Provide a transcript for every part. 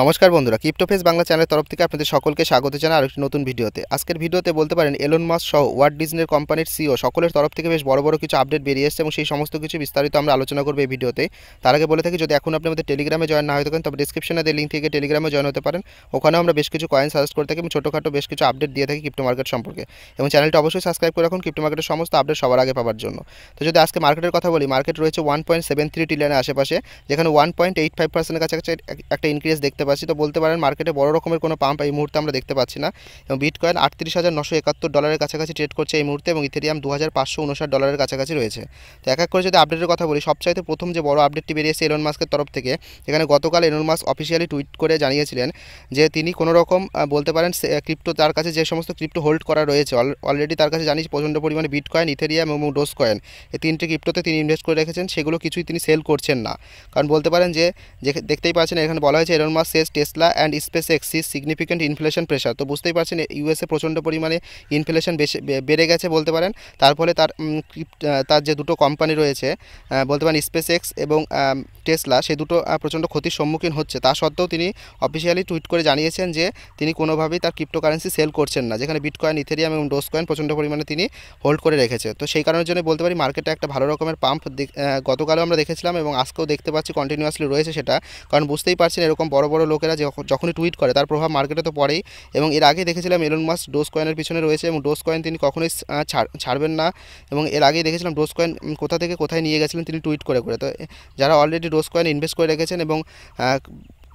নমস্কার বন্ধুরা ক্রিপ্টোফেস বাংলা চ্যানেলের তরফ থেকে আপনাদের সকলকে স্বাগত জানাই আরেকটি নতুন ভিডিওতে আজকের ভিডিওতে বলতে পারেন এলন মাস সহ ওয়ার্ড ডিজনের কোম্পানির সিও সকলের তরফ থেকে বেশ বড় বড় কিছু আপডেট বেরিয়ে এসেছে এবং সেই সমস্ত কিছু বিস্তারিত আমরা আলোচনা করবো এই ভিডিওতে তার আগে বলে থাকি যদি এখন আপনি আমাদের টেলিগ্রামে জয়েন না হয়ে থাকেন তবে ডিসক্রিপশনে দিয়ে লিঙ্ক থেকে টেলিগ্রামে জয়েন হতে পারেন ওখানেও আমরা বেশ কিছু কয়েন সাজেস্ট করে থাকি এবং ছোটোখাটো বেশ কিছু আপডেট দিয়ে থাকি ক্রিপ্টো মার্কেট সম্পর্কে এবং চ্যানেলটি অবশ্যই সাবস্ক্রাইব করে রাখুন ক্রিপ্টো মার্কেটের সমস্ত আপডেট সবার আগে পাওয়ার জন্য তো যদি আজকে মার্কেটের কথা বলি মার্কেট রয়েছে ওয়ান পয়েন্ট সেভেন থ্রি ট্রিলিয়নের আশেপাশে যেখানে ওয়ান পয়েন্ট এইট ফাইভ পার্সেন্টের কাছাকাছি একটা ইনক্রিজ দেখতে দেখতে পাচ্ছি তো বলতে পারেন মার্কেটে বড় রকমের কোনো পাম্প এই মুহূর্তে আমরা দেখতে পাচ্ছি না এবং বিটকয়েন আটত্রিশ হাজার নশো একাত্তর ডলারের কাছাকাছি ট্রেড করছে এই মুহূর্তে এবং ইথেরিয়াম দু হাজার পাঁচশো উনষাট ডলারের কাছাকাছি রয়েছে তো এক এক করে যদি আপডেটের কথা বলি সবচাইতে প্রথম যে বড় আপডেটটি বেরিয়েছে এলন মাস্কের তরফ থেকে এখানে গতকাল এলন মাস অফিসিয়ালি টুইট করে জানিয়েছিলেন যে তিনি কোনো রকম বলতে পারেন ক্রিপ্টো তার কাছে যে সমস্ত ক্রিপ্টো হোল্ড করা রয়েছে অলরেডি তার কাছে জানিস প্রচণ্ড পরিমাণে বিটকয়েন ইথেরিয়াম এবং ডোজ কয়েন এই তিনটি ক্রিপ্টোতে তিনি ইনভেস্ট করে রেখেছেন সেগুলো কিছুই তিনি সেল করছেন না কারণ বলতে পারেন যে দেখতেই পাচ্ছেন এখানে বলা হয়েছে Elon Musk says Tesla and space X sees significant inflation pressure তো বুঝতেই পারছেন ইউএসএ প্রচণ্ড পরিমাণে ইনফ্লেশন বেড়ে গেছে বলতে পারেন তার ফলে তার তার যে দুটো কোম্পানি রয়েছে বলতে পারেন স্পেস এক্স এবং টেসলা সে দুটো প্রচণ্ড ক্ষতির সম্মুখীন হচ্ছে তা সত্ত্বেও তিনি অফিসিয়ালি টুইট করে জানিয়েছেন যে তিনি কোনোভাবেই তার ক্রিপ্টোকারেন্সি সেল করছেন না যেখানে বিটকয়েন ইথেরিয়াম এবং ডোসকয়েন প্রচণ্ড পরিমাণে তিনি হোল্ড করে রেখেছে তো সেই কারণের জন্য বলতে পারি মার্কেটে একটা ভালো রকমের পাম্প গতকালও আমরা দেখেছিলাম এবং আজকেও দেখতে পাচ্ছি কন্টিনিউয়াসলি রয়েছে সেটা কারণ বুঝতেই পারছেন এরকম বড় বড় বড় লোকেরা যখনই টুইট করে তার প্রভাব মার্কেটে তো পড়েই এবং এর আগে দেখেছিলাম এলন মাস ডোজ কয়েনের পিছনে রয়েছে এবং ডোজ কয়েন তিনি কখনোই ছাড়বেন না এবং এর আগেই দেখেছিলাম ডোজ কয়েন কোথা থেকে কোথায় নিয়ে গেছিলেন তিনি টুইট করে করে তো যারা অলরেডি ডোজ কয়েন ইনভেস্ট করে রেখেছেন এবং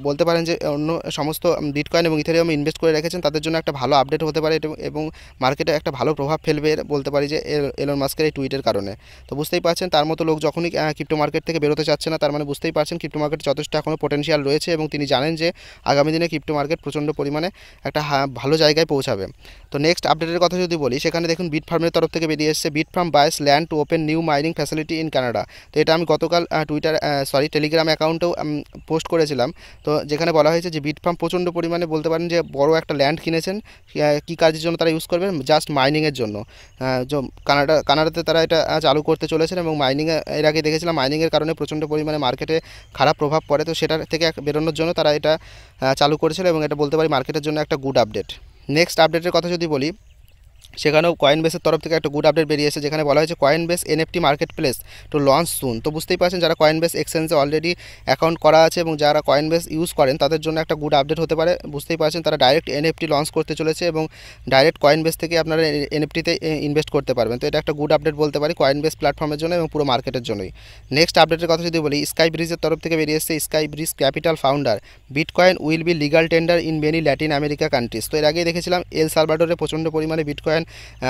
বলতে পারেন যে অন্য সমস্ত বিটকয়েন এবং ইথেরিয়াম ইনভেস্ট করে রেখেছেন তাদের জন্য একটা ভালো আপডেট হতে পারে এবং মার্কেটে একটা ভালো প্রভাব ফেলবে বলতে পারি যে এলন মাস্কের এই টুইটের কারণে তো বুঝতেই পারছেন তার মতো লোক যখনই ক্রিপ্টো মার্কেট থেকে বেরোতে চাচ্ছে না তার মানে বুঝতেই পারছেন ক্রিপ্টো মার্কেট যথেষ্ট এখনও পোটেনশিয়াল রয়েছে এবং তিনি জানেন যে আগামী দিনে ক্রিপ্টো মার্কেট প্রচণ্ড পরিমাণে একটা ভালো জায়গায় পৌঁছাবে তো নেক্সট আপডেটের কথা যদি বলি সেখানে দেখুন বিট ফার্মের তরফ থেকে বেরিয়ে এসছে bit farm buys land to open new mining facility in Canada তো এটা আমি গতকাল টুইটার সরি টেলিগ্রাম অ্যাকাউন্টেও পোস্ট করেছিলাম তো যেখানে বলা হয়েছে যে বিট ফার্ম প্রচণ্ড পরিমাণে বলতে পারেন যে বড় একটা ল্যান্ড কিনেছেন কী কাজের জন্য তারা ইউজ করবেন জাস্ট মাইনিংয়ের জন্য কানাডা কানাডাতে তারা এটা চালু করতে চলেছেন এবং মাইনিংয়ে এর আগে দেখেছিলাম মাইনিংয়ের কারণে প্রচণ্ড পরিমাণে মার্কেটে খারাপ প্রভাব পড়ে তো সেটার থেকে বেরোনোর জন্য তারা এটা চালু করেছিল এবং এটা বলতে পারি মার্কেটের জন্য একটা গুড আপডেট নেক্সট আপডেটের কথা যদি বলি সেখানেও কয়েন বেসের তরফ থেকে একটা গুড আপডেট বেরিয়েছে যেখানে বলা হয়েছে Coinbase NFT marketplace to launch soon তো বুঝতেই পারছেন যারা কয়েন বেস এক্সচেঞ্জে অলরেডি অ্যাকাউন্ট করা আছে এবং যারা কয়েন বেস ইউজ করেন তাদের জন্য একটা গুড আপডেট হতে পারে বুঝতেই পারছেন তারা ডাইরেক্ট এনএফটি লঞ্চ করতে চলেছে এবং ডাইরেক্ট কয়েন বেস থেকে আপনারা এনএফটিতে ইনভেস্ট করতে পারবেন তো এটা একটা গুড আপডেট বলতে পারি কয়েন বেস প্ল্যাটফর্মের জন্য এবং পুরো মার্কেটের জন্যই নেক্সট আপডেটের কথা যদি বলি স্কাই ব্রিজের তরফ থেকে বেরিয়ে এসেছে SkyBridge Capital founder bitcoin will be legal tender in many Latin America countries তো এর আগেই দেখেছিলাম এল সালভাডোরে প্রচণ্ড পরিমাণে বিটকয়েন পারেন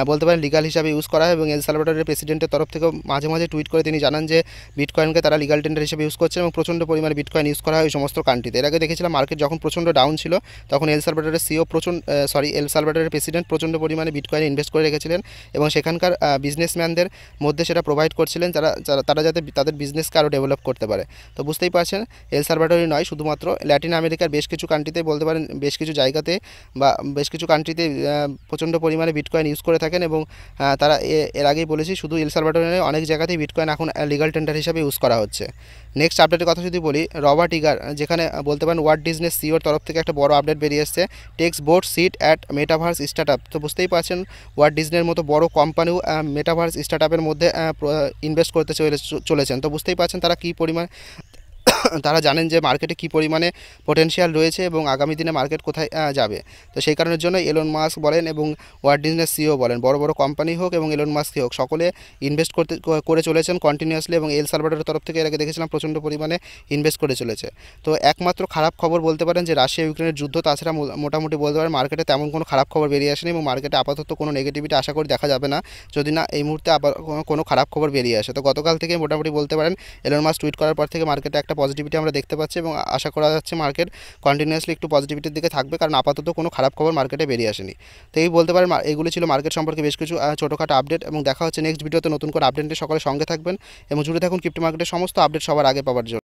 বলতে পারেন লিগাল হিসাবে ইউজ করা হয় এবং এল সালভাডরের প্রেসিডেন্টের তরফ থেকে মাঝে মাঝে টুইট করে তিনি জানান যে বিটকয়েনকে তারা লিগাল টেন্ডার হিসেবে ইউজ করছে এবং প্রচণ্ড পরিমাণে বিটকয়েন ইউজ করা হয় ওই সমস্ত কান্ট্রিতে এর আগে দেখেছিলাম মার্কেট যখন প্রচণ্ড ডাউন ছিল তখন এল সালভাডরের সিও প্রচণ্ড সরি এল সালভাডরের প্রেসিডেন্ট প্রচণ্ড পরিমাণে বিটকয়েন ইনভেস্ট করে রেখেছিলেন এবং সেখানকার বিজনেসম্যানদের মধ্যে সেটা প্রোভাইড করছিলেন যারা তারা যাতে তাদের বিজনেসকে আরও ডেভেলপ করতে পারে তো বুঝতেই পারছেন এল সালভাডরই নয় শুধুমাত্র ল্যাটিন আমেরিকার বেশ কিছু কান্ট্রিতে বলতে পারেন বেশ কিছু জায়গাতে বা বেশ কিছু কান্ট্রিতে প্রচণ্ড পরিমাণে বিট বিটকয়েন ইউজ করে থাকেন এবং তারা এর আগেই বলেছি শুধু এল অনেক জায়গাতেই বিটকয়েন এখন লিগাল টেন্ডার হিসাবে ইউজ করা হচ্ছে নেক্সট আপডেটের কথা যদি বলি রবার্ট ইগার যেখানে বলতে পারেন ওয়ার্ড ডিজনেস সিওর তরফ থেকে একটা বড় আপডেট বেরিয়ে এসছে takes board seat at metaverse startup তো বুঝতেই পারছেন ওয়ার্ড ডিজনের মতো বড় কোম্পানিও মেটাভার্স স্টার্টআপের মধ্যে ইনভেস্ট করতে চলেছেন তো বুঝতেই পারছেন তারা কী পরিমাণ তারা জানেন যে মার্কেটে কি পরিমাণে পোটেনশিয়াল রয়েছে এবং আগামী দিনে মার্কেট কোথায় যাবে তো সেই কারণের জন্য এলন মাস্ক বলেন এবং ওয়ার্ড ডিজনেস সিও বলেন বড় বড় কোম্পানি হোক এবং এলন মাস্কই হোক সকলে ইনভেস্ট করতে করে চলেছেন কন্টিনিউয়াসলি এবং এল সার্ভারের তরফ থেকে এর আগে দেখেছিলাম প্রচণ্ড পরিমাণে ইনভেস্ট করে চলেছে তো একমাত্র খারাপ খবর বলতে পারেন যে রাশিয়া ইউক্রেনের যুদ্ধ তাছাড়া মোটামুটি বলতে পারেন মার্কেটে তেমন কোনো খারাপ খবর বেরিয়ে আসেনি এবং মার্কেটে আপাতত কোনো নেগেটিভিটি আশা করে দেখা যাবে না যদি না এই মুহূর্তে আবার কোনো খারাপ খবর বেরিয়ে আসে তো গতকাল থেকে মোটামুটি বলতে পারেন এলন মাস টুইট করার পর থেকে মার্কেটে একটা পজিটিভ পজিটিভিটি আমরা দেখতে পাচ্ছি এবং আশা করা যাচ্ছে মার্কেট কন্টিনিউয়াসলি একটু পজিটিভিটির দিকে থাকবে কারণ আপাতত কোনো খারাপ খবর মার্কেটে বেরিয়ে আসেনি তো এই বলতে পারেন এগুলি ছিল মার্কেট সম্পর্কে বেশ কিছু ছোটোখাটো আপডেট এবং দেখা হচ্ছে নেক্সট ভিডিওতে নতুন করে আপডেটে সকালে সঙ্গে থাকবেন এবং জুড়ে থাকুন ক্রিপ্টো মার্কেটের সমস্ত আপডেট সবার আগে পাওয়ার জন্য